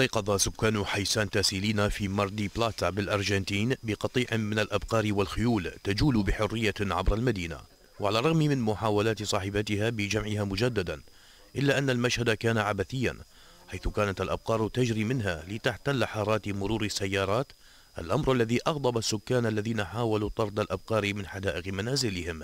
استيقظ سكان حي سانتا سيلينا في ماردي بلاتا بالأرجنتين بقطيع من الأبقار والخيول تجول بحرية عبر المدينة وعلى الرغم من محاولات صاحبتها بجمعها مجددا إلا أن المشهد كان عبثيا حيث كانت الأبقار تجري منها لتحتل حارات مرور السيارات الأمر الذي أغضب السكان الذين حاولوا طرد الأبقار من حدائق منازلهم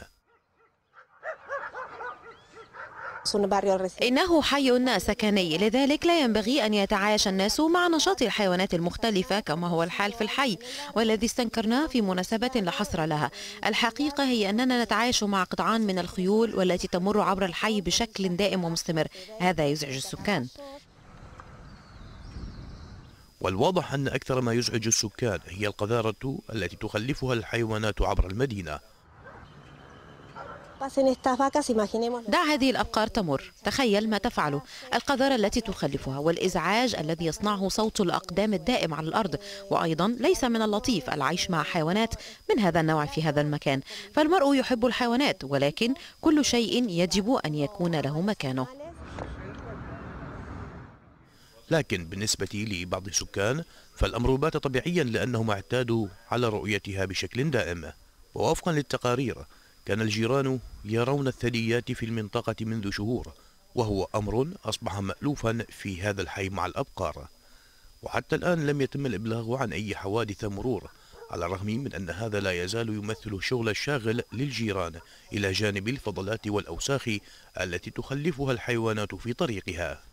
إنه حي سكني لذلك لا ينبغي أن يتعايش الناس مع نشاط الحيوانات المختلفة كما هو الحال في الحي والذي استنكرناه في مناسبة لا حصر لها الحقيقة هي أننا نتعايش مع قطعان من الخيول والتي تمر عبر الحي بشكل دائم ومستمر هذا يزعج السكان والواضح أن أكثر ما يزعج السكان هي القذارة التي تخلفها الحيوانات عبر المدينة دع هذه الأبقار تمر تخيل ما تفعله القذارة التي تخلفها والإزعاج الذي يصنعه صوت الأقدام الدائم على الأرض وأيضا ليس من اللطيف العيش مع حيوانات من هذا النوع في هذا المكان فالمرء يحب الحيوانات ولكن كل شيء يجب أن يكون له مكانه لكن بالنسبة لبعض السكان فالأمر بات طبيعيا لأنهم اعتادوا على رؤيتها بشكل دائم ووفقا للتقارير كان الجيران يرون الثدييات في المنطقة منذ شهور وهو أمر أصبح مألوفا في هذا الحي مع الأبقار وحتى الآن لم يتم الإبلاغ عن أي حوادث مرور على الرغم من أن هذا لا يزال يمثل شغل الشاغل للجيران إلى جانب الفضلات والأوساخ التي تخلفها الحيوانات في طريقها